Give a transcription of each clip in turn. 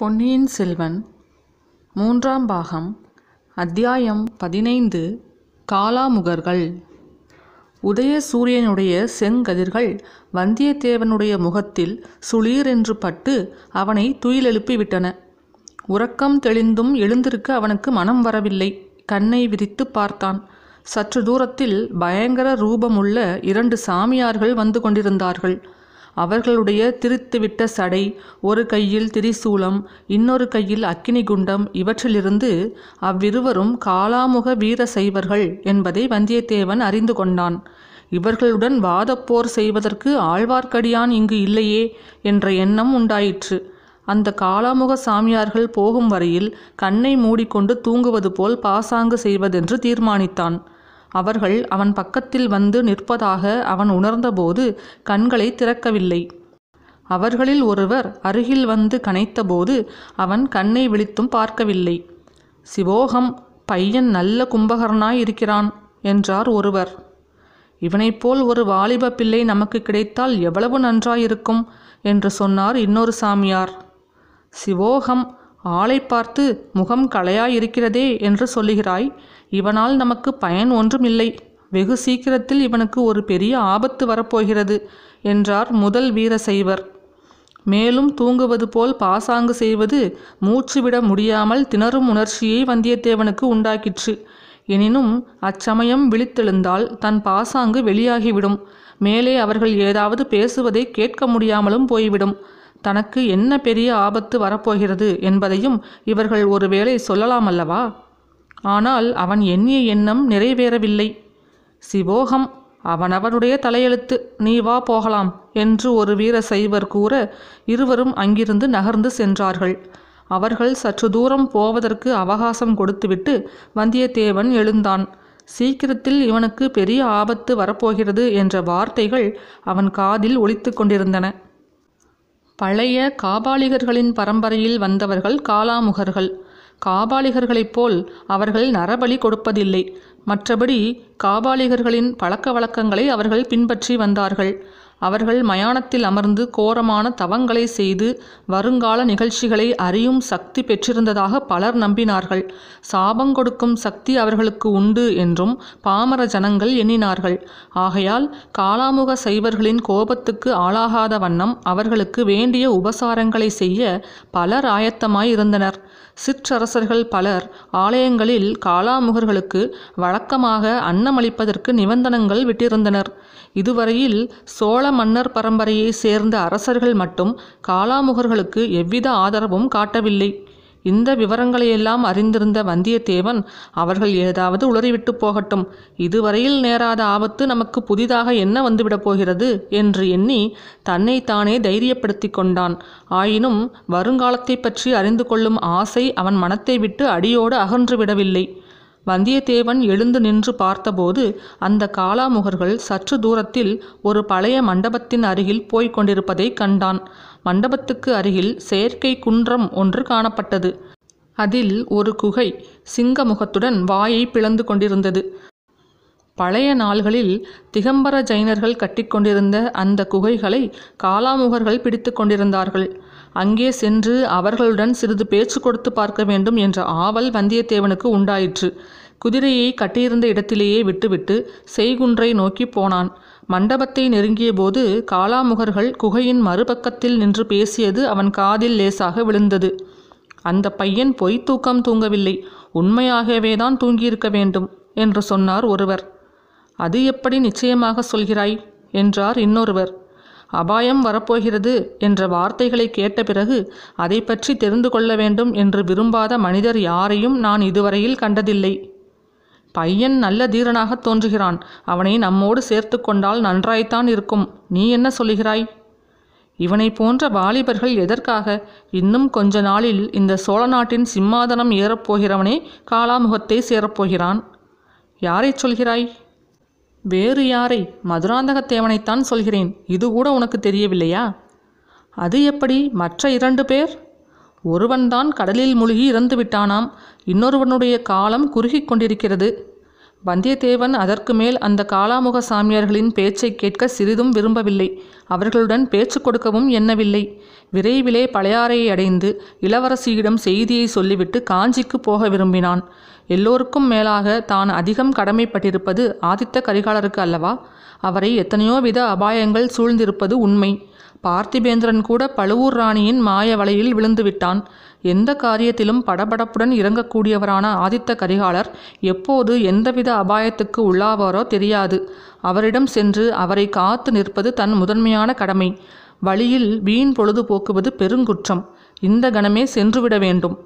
பொன்னியின் செல்வன் மூன்றாம் பாகம் அத்தியாயம் பதினைந்து காலாமுகர்கள் உதய சூரியனுடைய செங்கதிர்கள் வந்தியத்தேவனுடைய முகத்தில் சுளீரென்று பட்டு அவனை துயிலெழுப்பிவிட்டன உறக்கம் தெளிந்தும் எழுந்திருக்க அவனுக்கு மனம் வரவில்லை கண்ணை விரித்து பார்த்தான் சற்று தூரத்தில் பயங்கர ரூபமுள்ள இரண்டு சாமியார்கள் வந்து கொண்டிருந்தார்கள் அவர்களுடைய திரித்துவிட்ட சடை ஒரு கையில் திரிசூலம் இன்னொரு கையில் அக்கினி குண்டம் இவற்றிலிருந்து அவ்விருவரும் காலாமுக வீர சைவர்கள் என்பதை வந்தியத்தேவன் அறிந்து கொண்டான் இவர்களுடன் வாதப்போர் செய்வதற்கு ஆழ்வார்க்கடியான் இங்கு இல்லையே என்ற எண்ணம் உண்டாயிற்று அந்த காலாமுக சாமியார்கள் போகும் வரையில் கண்ணை மூடிக்கொண்டு தூங்குவது போல் பாசாங்கு செய்வதென்று தீர்மானித்தான் அவர்கள் அவன் பக்கத்தில் வந்து நிற்பதாக அவன் உணர்ந்தபோது கண்களை திறக்கவில்லை அவர்களில் ஒருவர் அருகில் வந்து கனைத்தபோது அவன் கண்ணை விழித்தும் பார்க்கவில்லை சிவோகம் பையன் நல்ல கும்பகரனாய் இருக்கிறான் என்றார் ஒருவர் இவனைப்போல் ஒரு வாலிப பிள்ளை நமக்கு கிடைத்தால் எவ்வளவு நன்றாயிருக்கும் என்று சொன்னார் இன்னொரு சாமியார் சிவோகம் ஆளை பார்த்து முகம் களையாயிருக்கிறதே என்று சொல்லுகிறாய் இவனால் நமக்கு பயன் ஒன்றும் இல்லை வெகு சீக்கிரத்தில் இவனுக்கு ஒரு பெரிய ஆபத்து வரப்போகிறது என்றார் முதல் வீரசைவர் மேலும் தூங்குவது போல் பாசாங்கு செய்வது மூச்சுவிட முடியாமல் திணறும் உணர்ச்சியை வந்தியத்தேவனுக்கு உண்டாக்கிற்று எனினும் அச்சமயம் விழித்தெழுந்தால் தன் பாசாங்கு வெளியாகிவிடும் மேலே அவர்கள் ஏதாவது பேசுவதை கேட்க முடியாமலும் போய்விடும் தனக்கு என்ன பெரிய ஆபத்து வரப்போகிறது என்பதையும் இவர்கள் ஒருவேளை சொல்லலாம் அல்லவா ஆனால் அவன் எண்ணிய எண்ணம் நிறைவேறவில்லை சிவோகம் அவனவனுடைய தலையெழுத்து நீ வா போகலாம் என்று ஒரு வீர சைவர் கூற இருவரும் அங்கிருந்து நகர்ந்து சென்றார்கள் அவர்கள் சற்று தூரம் போவதற்கு அவகாசம் கொடுத்துவிட்டு வந்தியத்தேவன் எழுந்தான் சீக்கிரத்தில் இவனுக்கு பெரிய ஆபத்து வரப்போகிறது என்ற வார்த்தைகள் அவன் காதில் ஒழித்து கொண்டிருந்தன பழைய காபாலிகர்களின் பரம்பரையில் வந்தவர்கள் காலாமுகர்கள் காபாலிகர்களைப் போல் அவர்கள் நரபலி கொடுப்பதில்லை மற்றபடி காபாலிகர்களின் பழக்க வழக்கங்களை அவர்கள் பின்பற்றி வந்தார்கள் அவர்கள் மயானத்தில் அமர்ந்து கோரமான தவங்களை செய்து வருங்கால நிகழ்ச்சிகளை அறியும் சக்தி பெற்றிருந்ததாக பலர் நம்பினார்கள் சாபம் கொடுக்கும் சக்தி அவர்களுக்கு உண்டு என்றும் பாமர ஜனங்கள் எண்ணினார்கள் ஆகையால் காலாமுக சைவர்களின் கோபத்துக்கு ஆளாகாத வண்ணம் அவர்களுக்கு வேண்டிய உபசாரங்களை செய்ய பலர் ஆயத்தமாயிருந்தனர் சிற்றரசர்கள் பலர் ஆலயங்களில் காலாமுகர்களுக்கு வழக்கமாக அன்னமளிப்பதற்கு நிபந்தனங்கள் விட்டிருந்தனர் இதுவரையில் சோழ மன்னர் பரம்பரையைச் சேர்ந்த அரசர்கள் மட்டும் காலாமுகர்களுக்கு எவ்வித ஆதரவும் காட்டவில்லை இந்த விவரங்களையெல்லாம் அறிந்திருந்த வந்தியத்தேவன் அவர்கள் ஏதாவது உளறிவிட்டு போகட்டும் இதுவரையில் நேராத ஆபத்து நமக்கு புதிதாக என்ன வந்துவிடப் போகிறது என்று எண்ணி தன்னை தானே தைரியப்படுத்தி கொண்டான் ஆயினும் வருங்காலத்தை பற்றி அறிந்து கொள்ளும் ஆசை அவன் மனத்தை விட்டு அடியோடு அகன்றுவிடவில்லை வந்தியத்தேவன் எழுந்து நின்று பார்த்தபோது அந்த காலாமுகர்கள் சற்று தூரத்தில் ஒரு பழைய மண்டபத்தின் அருகில் போய்க் கொண்டிருப்பதை கண்டான் மண்டபத்துக்கு அருகில் செயற்கை குன்றம் ஒன்று காணப்பட்டது அதில் ஒரு குகை சிங்க முகத்துடன் வாயை பிளந்து கொண்டிருந்தது பழைய நாள்களில் திகம்பர ஜைனர்கள் கட்டிக்கொண்டிருந்த அந்த குகைகளை காலாமுகர்கள் பிடித்து கொண்டிருந்தார்கள் அங்கே சென்று அவர்களுடன் சிறிது பேச்சு கொடுத்து பார்க்க வேண்டும் என்ற ஆவல் வந்தியத்தேவனுக்கு உண்டாயிற்று குதிரையை கட்டியிருந்த இடத்திலேயே விட்டுவிட்டு செய்குன்றை நோக்கி போனான் மண்டபத்தை நெருங்கிய போது காலாமுகர்கள் குகையின் மறுபக்கத்தில் நின்று பேசியது அவன் காதில் லேசாக விழுந்தது அந்த பையன் பொய் தூக்கம் தூங்கவில்லை உண்மையாகவே தான் தூங்கியிருக்க வேண்டும் என்று சொன்னார் ஒருவர் அது எப்படி நிச்சயமாக சொல்கிறாய் என்றார் இன்னொருவர் அபாயம் வரப்போகிறது என்ற வார்த்தைகளை கேட்ட பிறகு அதை பற்றி தெரிந்து கொள்ள வேண்டும் என்று விரும்பாத மனிதர் யாரையும் நான் இதுவரையில் கண்டதில்லை பையன் நல்ல தீரனாக தோன்றுகிறான் அவனை நம்மோடு சேர்த்து கொண்டால் நன்றாய்த்தான் இருக்கும் நீ என்ன சொல்லுகிறாய் இவனை போன்ற வாலிபர்கள் எதற்காக இன்னும் கொஞ்ச நாளில் இந்த சோழ நாட்டின் சிம்மாதனம் ஏறப்போகிறவனே காலாமுகத்தை சேரப்போகிறான் யாரை சொல்கிறாய் வேறு யாரை மதுராந்தகத்தேவனைத்தான் சொல்கிறேன் இது கூட உனக்கு தெரியவில்லையா அது எப்படி மற்ற இரண்டு பேர் ஒருவன்தான் கடலில் மூழ்கி இறந்து விட்டானாம் இன்னொருவனுடைய காலம் குறுகிக் கொண்டிருக்கிறது வந்தியத்தேவன் அதற்கு மேல் அந்த காலாமுக சாமியார்களின் பேச்சை கேட்க சிறிதும் விரும்பவில்லை அவர்களுடன் பேச்சு கொடுக்கவும் எண்ணவில்லை விரைவிலே பழையாறையை அடைந்து இளவரசியிடம் செய்தியை சொல்லிவிட்டு காஞ்சிக்கு போக விரும்பினான் எல்லோருக்கும் மேலாக தான் அதிகம் கடமைப்பட்டிருப்பது ஆதித்த கரிகாலருக்கு அல்லவா அவரை எத்தனையோ வித அபாயங்கள் சூழ்ந்திருப்பது உண்மை பார்த்திபேந்திரன் கூட பழுவூர் ராணியின் மாய வலையில் விழுந்துவிட்டான் எந்த காரியத்திலும் படபடப்புடன் இறங்கக்கூடியவரான ஆதித்த கரிகாலர் எப்போது எந்தவித அபாயத்துக்கு உள்ளாவாரோ தெரியாது அவரிடம் சென்று அவரை காத்து நிற்பது தன் முதன்மையான கடமை வழியில் வீண் பொழுது போக்குவது பெருங்குற்றம் இந்த கணமே சென்றுவிட வேண்டும்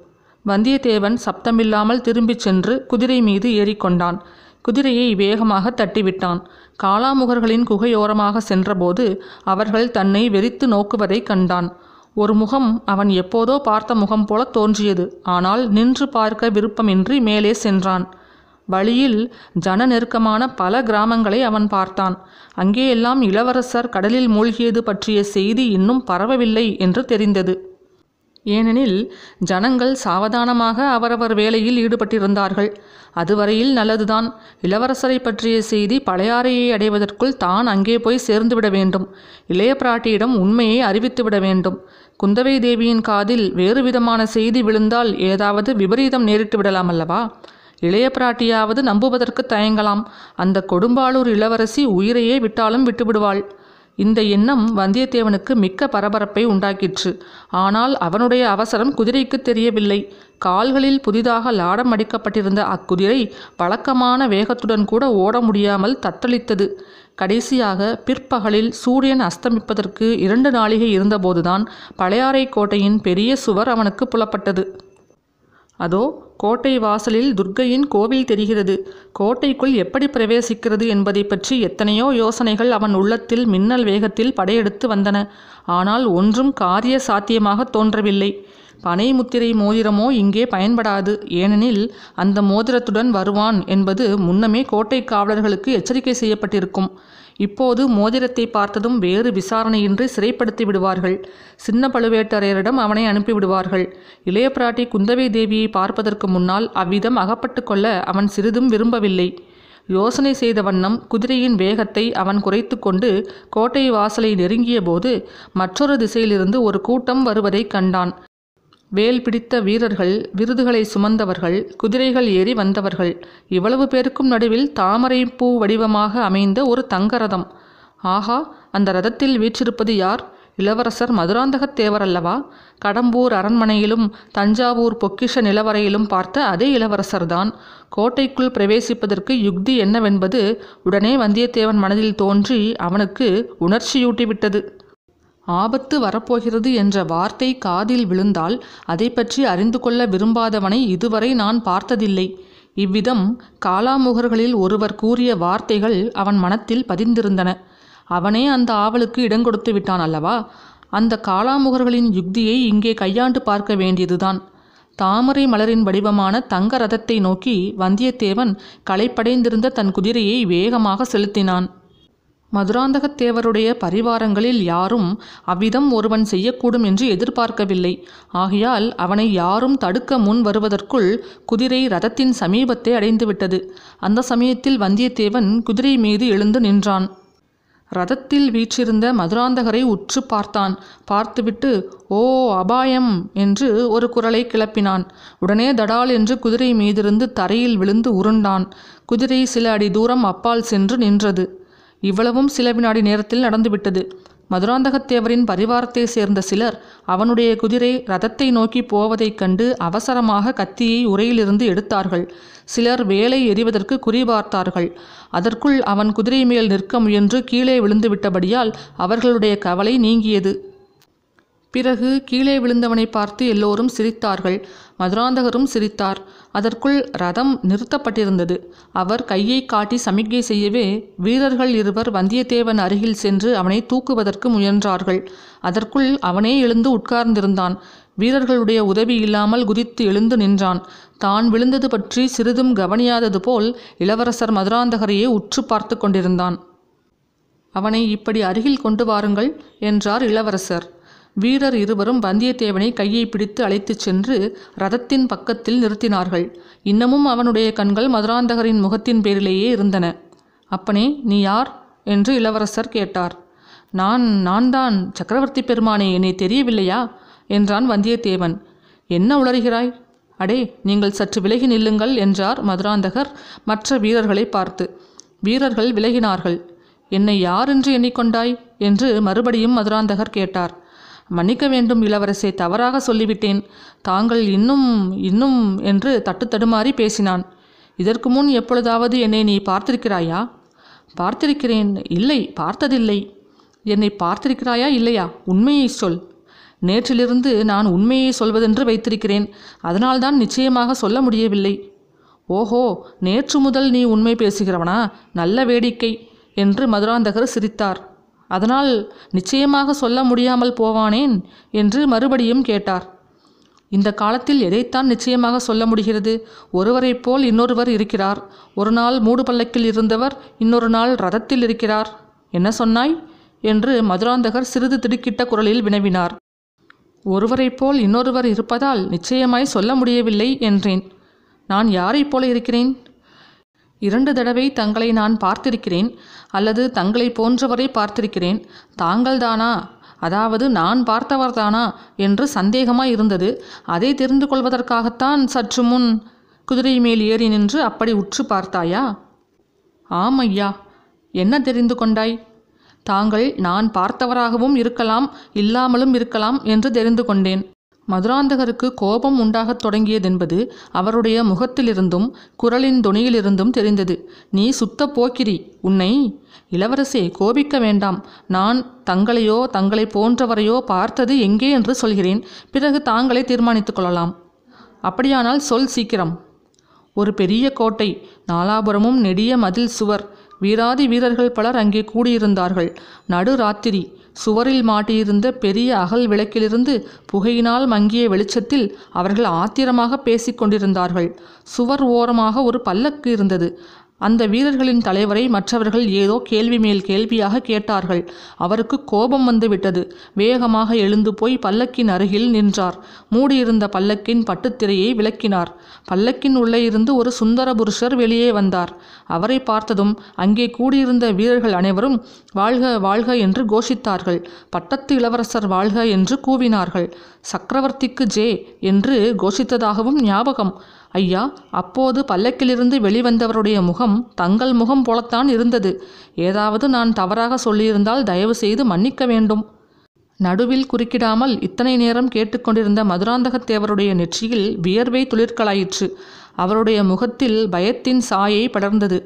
வந்தியத்தேவன் சப்தமில்லாமல் திரும்பிச் சென்று குதிரை மீது ஏறிக்கொண்டான் குதிரையை வேகமாக தட்டிவிட்டான் காளாமுகர்களின் குகையோரமாக சென்றபோது அவர்கள் தன்னை வெறித்து நோக்குவதை கண்டான் ஒரு முகம் அவன் எப்போதோ பார்த்த முகம் போல தோன்றியது ஆனால் நின்று பார்க்க விருப்பமின்றி மேலே சென்றான் வழியில் ஜன நெருக்கமான பல கிராமங்களை அவன் பார்த்தான் அங்கேயெல்லாம் இளவரசர் கடலில் மூழ்கியது பற்றிய செய்தி இன்னும் பரவவில்லை என்று தெரிந்தது ஏனெனில் ஜனங்கள் சாவதானமாக அவரவர் வேலையில் ஈடுபட்டிருந்தார்கள் அதுவரையில் நல்லதுதான் இளவரசரை பற்றிய செய்தி பழையாறையை அடைவதற்குள் தான் அங்கே போய் சேர்ந்துவிட வேண்டும் இளைய பிராட்டியிடம் உண்மையை அறிவித்துவிட வேண்டும் குந்தவை தேவியின் காதில் வேறு விதமான செய்தி விழுந்தால் ஏதாவது விபரீதம் நேரிட்டு விடலாம் அல்லவா இளைய பிராட்டியாவது நம்புவதற்கு தயங்கலாம் அந்த கொடும்பாளூர் இளவரசி உயிரையே விட்டாலும் விட்டுவிடுவாள் இந்த எண்ணம் வந்தியத்தேவனுக்கு மிக்க பரபரப்பை உண்டாக்கிற்று ஆனால் அவனுடைய அவசரம் குதிரைக்கு தெரியவில்லை கால்களில் புதிதாக லாடம் அடிக்கப்பட்டிருந்த அக்குதிரை வழக்கமான வேகத்துடன் கூட ஓட முடியாமல் தத்தளித்தது கடைசியாக பிற்பகலில் சூரியன் அஸ்தமிப்பதற்கு இரண்டு நாளிகை இருந்தபோதுதான் பழையாறை கோட்டையின் பெரிய சுவர் அவனுக்கு புலப்பட்டது அதோ கோட்டை வாசலில் துர்க்கையின் கோவில் தெரிகிறது கோட்டைக்குள் எப்படி பிரவேசிக்கிறது என்பதை பற்றி எத்தனையோ யோசனைகள் அவன் உள்ளத்தில் மின்னல் வேகத்தில் படையெடுத்து வந்தன ஆனால் ஒன்றும் காரிய சாத்தியமாக தோன்றவில்லை பனை முத்திரை மோதிரமோ இங்கே பயன்படாது ஏனெனில் அந்த மோதிரத்துடன் வருவான் என்பது முன்னமே கோட்டை காவலர்களுக்கு எச்சரிக்கை செய்யப்பட்டிருக்கும் இப்போது மோதிரத்தை பார்த்ததும் வேறு விசாரணையின்றி சிறைப்படுத்தி விடுவார்கள் சின்ன பழுவேட்டரையரிடம் அவனை அனுப்பிவிடுவார்கள் இளைய பிராட்டி குந்தவை தேவியை பார்ப்பதற்கு முன்னால் அவ்விதம் அகப்பட்டு கொள்ள அவன் சிறிதும் விரும்பவில்லை யோசனை செய்த வண்ணம் குதிரையின் வேகத்தை அவன் குறைத்து கொண்டு கோட்டை வாசலை நெருங்கிய போது மற்றொரு திசையிலிருந்து ஒரு கூட்டம் வருவதைக் கண்டான் வேல் பிடித்த வீரர்கள் விருதுகளை சுமந்தவர்கள் குதிரைகள் ஏறி வந்தவர்கள் இவ்வளவு பேருக்கும் நடுவில் தாமரை பூ வடிவமாக அமைந்த ஒரு தங்க ரதம் ஆகா அந்த ரதத்தில் வீற்றிருப்பது யார் இளவரசர் மதுராந்தகத்தேவர் அல்லவா கடம்பூர் அரண்மனையிலும் தஞ்சாவூர் பொக்கிஷ நிலவரையிலும் பார்த்த அதே இளவரசர்தான் கோட்டைக்குள் பிரவேசிப்பதற்கு யுக்தி என்னவென்பது உடனே வந்தியத்தேவன் மனதில் தோன்றி அவனுக்கு உணர்ச்சியூட்டிவிட்டது ஆபத்து வரப்போகிறது என்ற வார்த்தை காதில் விழுந்தால் அதை பற்றி அறிந்து கொள்ள விரும்பாதவனை இதுவரை நான் பார்த்ததில்லை இவ்விதம் காலாமுகர்களில் ஒருவர் கூறிய வார்த்தைகள் அவன் மனத்தில் பதிந்திருந்தன அவனே அந்த ஆவலுக்கு இடங்கொடுத்து விட்டான் அல்லவா அந்த காலாமுகர்களின் யுக்தியை இங்கே கையாண்டு பார்க்க வேண்டியதுதான் தாமரை மலரின் வடிவமான தங்க ரதத்தை நோக்கி வந்தியத்தேவன் களைப்படைந்திருந்த தன் குதிரையை வேகமாக செலுத்தினான் மதுராந்தகத்தேவருடைய பரிவாரங்களில் யாரும் அவ்விதம் ஒருவன் செய்யக்கூடும் என்று எதிர்பார்க்கவில்லை ஆகையால் அவனை யாரும் தடுக்க முன் வருவதற்குள் குதிரை ரதத்தின் சமீபத்தை அடைந்துவிட்டது அந்த சமயத்தில் வந்தியத்தேவன் குதிரை மீது எழுந்து நின்றான் ரதத்தில் வீற்றிருந்த மதுராந்தகரை உற்று பார்த்தான் பார்த்துவிட்டு ஓ அபாயம் என்று ஒரு குரலை கிளப்பினான் உடனே தடால் என்று குதிரை மீதிருந்து தரையில் விழுந்து உருண்டான் குதிரை சில அடி தூரம் அப்பால் சென்று நின்றது இவ்வளவும் சில வினாடி நேரத்தில் நடந்துவிட்டது மதுராந்தகத்தேவரின் பரிவாரத்தை சேர்ந்த சிலர் அவனுடைய குதிரை ரதத்தை நோக்கி போவதைக் கண்டு அவசரமாக கத்தியை உரையிலிருந்து எடுத்தார்கள் சிலர் வேலை எறிவதற்கு குறிபார்த்தார்கள் அதற்குள் அவன் குதிரை மேல் நிற்க முயன்று கீழே விழுந்துவிட்டபடியால் அவர்களுடைய கவலை நீங்கியது பிறகு கீழே விழுந்தவனை பார்த்து எல்லோரும் சிரித்தார்கள் மதுராந்தகரும் சிரித்தார் அதற்குள் ரதம் நிறுத்தப்பட்டிருந்தது அவர் கையை காட்டி சமிக்ஞை செய்யவே வீரர்கள் இருவர் வந்தியத்தேவன் அருகில் சென்று அவனை தூக்குவதற்கு முயன்றார்கள் அதற்குள் அவனே எழுந்து உட்கார்ந்திருந்தான் வீரர்களுடைய உதவி இல்லாமல் குதித்து எழுந்து நின்றான் தான் விழுந்தது பற்றி சிறிதும் கவனியாதது போல் இளவரசர் மதுராந்தகரையே உற்று பார்த்து கொண்டிருந்தான் அவனை இப்படி அருகில் கொண்டு வாருங்கள் என்றார் இளவரசர் வீரர் இருவரும் வந்தியத்தேவனை கையை பிடித்து அழைத்துச் சென்று ரதத்தின் பக்கத்தில் நிறுத்தினார்கள் இன்னமும் அவனுடைய கண்கள் மதுராந்தகரின் முகத்தின் பேரிலேயே இருந்தன அப்பனே நீ யார் என்று இளவரசர் கேட்டார் நான் நான் தான் சக்கரவர்த்தி பெருமானே என்னை தெரியவில்லையா என்றான் வந்தியத்தேவன் என்ன உளறுகிறாய் அடே நீங்கள் சற்று விலகி நில்லுங்கள் என்றார் மதுராந்தகர் மற்ற வீரர்களை பார்த்து வீரர்கள் விலகினார்கள் என்னை யார் என்று எண்ணிக்கொண்டாய் என்று மறுபடியும் மதுராந்தகர் கேட்டார் மன்னிக்க வேண்டும் இளவரசே தவறாக சொல்லிவிட்டேன் தாங்கள் இன்னும் இன்னும் என்று தட்டு தடுமாறி பேசினான் இதற்கு முன் எப்பொழுதாவது என்னை நீ பார்த்திருக்கிறாயா பார்த்திருக்கிறேன் இல்லை பார்த்ததில்லை என்னை பார்த்திருக்கிறாயா இல்லையா உண்மையை சொல் நேற்றிலிருந்து நான் உண்மையை சொல்வதென்று வைத்திருக்கிறேன் அதனால்தான் நிச்சயமாக சொல்ல முடியவில்லை ஓஹோ நேற்று முதல் நீ உண்மை பேசுகிறவனா நல்ல வேடிக்கை என்று மதுராந்தகர் சிரித்தார் அதனால் நிச்சயமாக சொல்ல முடியாமல் போவானேன் என்று மறுபடியும் கேட்டார் இந்த காலத்தில் எதைத்தான் நிச்சயமாக சொல்ல முடிகிறது ஒருவரைப் போல் இன்னொருவர் இருக்கிறார் ஒரு நாள் மூடு பல்லக்கில் இருந்தவர் இன்னொரு நாள் ரதத்தில் இருக்கிறார் என்ன சொன்னாய் என்று மதுராந்தகர் சிறிது திடுக்கிட்ட குரலில் வினவினார் ஒருவரைப் போல் இன்னொருவர் இருப்பதால் நிச்சயமாய் சொல்ல முடியவில்லை என்றேன் நான் யாரைப் போல இருக்கிறேன் இரண்டு தடவை தங்களை நான் பார்த்திருக்கிறேன் அல்லது தங்களை போன்றவரை பார்த்திருக்கிறேன் தாங்கள்தானா அதாவது நான் பார்த்தவர்தானா என்று சந்தேகமாய் இருந்தது அதை தெரிந்து கொள்வதற்காகத்தான் சற்று முன் குதிரை மேல் ஏறி நின்று அப்படி உற்று பார்த்தாயா ஆம் ஐயா என்ன தெரிந்து கொண்டாய் தாங்கள் நான் பார்த்தவராகவும் இருக்கலாம் இல்லாமலும் இருக்கலாம் என்று தெரிந்து கொண்டேன் மதுராந்தகருக்கு கோபம் உண்டாகத் தொடங்கியதென்பது அவருடைய முகத்திலிருந்தும் குரலின் துணியிலிருந்தும் தெரிந்தது நீ சுத்த போக்கிரி உன்னை இளவரசே கோபிக்க வேண்டாம் நான் தங்களையோ தங்களை போன்றவரையோ பார்த்தது எங்கே என்று சொல்கிறேன் பிறகு தாங்களே தீர்மானித்துக் கொள்ளலாம் அப்படியானால் சொல் சீக்கிரம் ஒரு பெரிய கோட்டை நாலாபுரமும் நெடிய மதில் சுவர் வீராதி வீரர்கள் பலர் அங்கே கூடியிருந்தார்கள் நடு ராத்திரி சுவரில் மாட்டியிருந்த பெரிய அகல் விளக்கிலிருந்து புகையினால் மங்கிய வெளிச்சத்தில் அவர்கள் ஆத்திரமாக பேசிக்கொண்டிருந்தார்கள் சுவர் ஓரமாக ஒரு பல்லக்கு இருந்தது அந்த வீரர்களின் தலைவரை மற்றவர்கள் ஏதோ கேள்வி மேல் கேள்வியாக கேட்டார்கள் அவருக்கு கோபம் வந்துவிட்டது வேகமாக எழுந்து போய் பல்லக்கின் அருகில் நின்றார் மூடியிருந்த பல்லக்கின் பட்டுத்திரையை விளக்கினார் பல்லக்கின் உள்ளே இருந்து ஒரு சுந்தர புருஷர் வெளியே வந்தார் அவரை பார்த்ததும் அங்கே கூடியிருந்த வீரர்கள் அனைவரும் வாழ்க வாழ்க என்று கோஷித்தார்கள் பட்டத்து இளவரசர் வாழ்க என்று கூவினார்கள் சக்கரவர்த்திக்கு ஜே என்று கோஷித்ததாகவும் ஞாபகம் ஐயா அப்போது பல்லக்கிலிருந்து வெளிவந்தவருடைய முகம் தங்கள் முகம் போலத்தான் இருந்தது ஏதாவது நான் தவறாக சொல்லியிருந்தால் தயவு செய்து மன்னிக்க வேண்டும் நடுவில் குறுக்கிடாமல் இத்தனை நேரம் கேட்டுக்கொண்டிருந்த மதுராந்தகத்தேவருடைய நெற்றியில் வியர்வை துளிர்களாயிற்று அவருடைய முகத்தில் பயத்தின் சாயை படர்ந்தது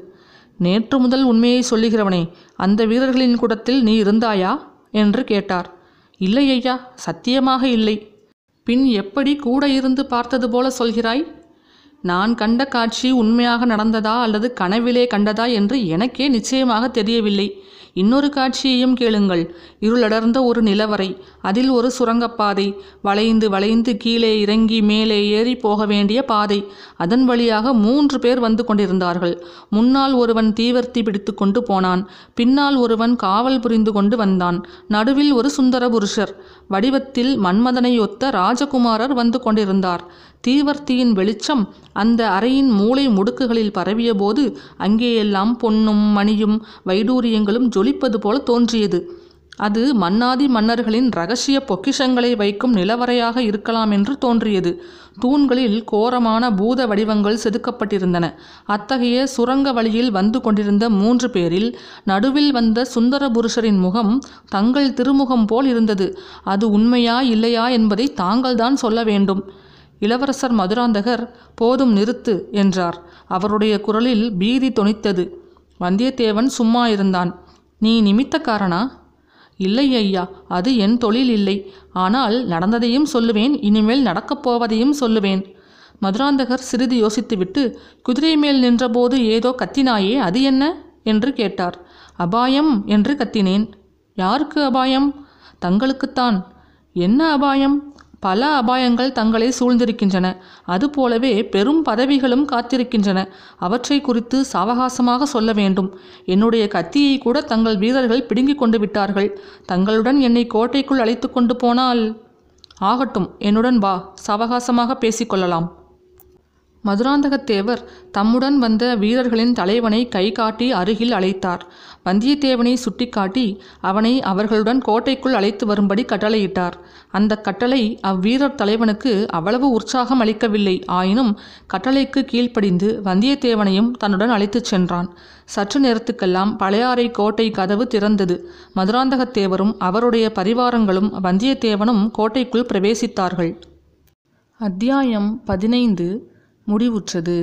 நேற்று முதல் உண்மையை சொல்லுகிறவனே அந்த வீரர்களின் கூடத்தில் நீ இருந்தாயா என்று கேட்டார் இல்லை ஐயா சத்தியமாக இல்லை பின் எப்படி கூட இருந்து பார்த்தது போல சொல்கிறாய் நான் கண்ட காட்சி உண்மையாக நடந்ததா அல்லது கனவிலே கண்டதா என்று எனக்கே நிச்சயமாக தெரியவில்லை இன்னொரு காட்சியையும் கேளுங்கள் இருளடர்ந்த ஒரு நிலவரை அதில் ஒரு சுரங்கப்பாதை வளைந்து வளைந்து கீழே இறங்கி மேலே ஏறி போக வேண்டிய பாதை அதன் வழியாக மூன்று பேர் வந்து கொண்டிருந்தார்கள் முன்னால் ஒருவன் தீவர்த்தி பிடித்து கொண்டு போனான் பின்னால் ஒருவன் காவல் புரிந்து கொண்டு வந்தான் நடுவில் ஒரு சுந்தர புருஷர் வடிவத்தில் மன்மதனை ஒத்த ராஜகுமாரர் வந்து கொண்டிருந்தார் தீவர்த்தியின் வெளிச்சம் அந்த அறையின் மூளை முடுக்குகளில் பரவியபோது அங்கேயெல்லாம் பொன்னும் மணியும் வைடூரியங்களும் ஜொலிப்பது போல தோன்றியது அது மன்னாதி மன்னர்களின் ரகசிய பொக்கிஷங்களை வைக்கும் நிலவரையாக இருக்கலாம் என்று தோன்றியது தூண்களில் கோரமான பூத வடிவங்கள் செதுக்கப்பட்டிருந்தன அத்தகைய சுரங்க வழியில் வந்து கொண்டிருந்த மூன்று பேரில் நடுவில் வந்த சுந்தர புருஷரின் முகம் தங்கள் திருமுகம் போல் இருந்தது அது உண்மையா இல்லையா என்பதை தாங்கள்தான் சொல்ல வேண்டும் இளவரசர் மதுராந்தகர் போதும் நிறுத்து என்றார் அவருடைய குரலில் பீதி தொனித்தது வந்தியத்தேவன் சும்மா இருந்தான் நீ நிமித்தக்காரனா இல்லை ஐயா அது என் தொழில் இல்லை ஆனால் நடந்ததையும் சொல்லுவேன் இனிமேல் நடக்கப் போவதையும் சொல்லுவேன் மதுராந்தகர் சிறிது யோசித்துவிட்டு குதிரை மேல் நின்றபோது ஏதோ கத்தினாயே அது என்ன என்று கேட்டார் அபாயம் என்று கத்தினேன் யாருக்கு அபாயம் தங்களுக்குத்தான் என்ன அபாயம் பல அபாயங்கள் தங்களை சூழ்ந்திருக்கின்றன அதுபோலவே பெரும் பதவிகளும் காத்திருக்கின்றன அவற்றை குறித்து சாவகாசமாக சொல்ல வேண்டும் என்னுடைய கத்தியை கூட தங்கள் வீரர்கள் பிடுங்கிக் கொண்டு விட்டார்கள் தங்களுடன் என்னை கோட்டைக்குள் அழைத்து கொண்டு போனால் ஆகட்டும் என்னுடன் வா சாவகாசமாக பேசிக்கொள்ளலாம் மதுராந்தகத்தேவர் தம்முடன் வந்த வீரர்களின் தலைவனை கை காட்டி அருகில் அழைத்தார் வந்தியத்தேவனை சுட்டிக்காட்டி அவனை அவர்களுடன் கோட்டைக்குள் அழைத்து வரும்படி கட்டளையிட்டார் அந்த கட்டளை அவ்வீரர் தலைவனுக்கு அவ்வளவு உற்சாகம் அளிக்கவில்லை ஆயினும் கட்டளைக்கு கீழ்ப்படிந்து வந்தியத்தேவனையும் தன்னுடன் அழைத்துச் சென்றான் சற்று நேரத்துக்கெல்லாம் பழையாறை கோட்டை கதவு திறந்தது மதுராந்தகத்தேவரும் அவருடைய பரிவாரங்களும் வந்தியத்தேவனும் கோட்டைக்குள் பிரவேசித்தார்கள் அத்தியாயம் பதினைந்து முடிவுற்றது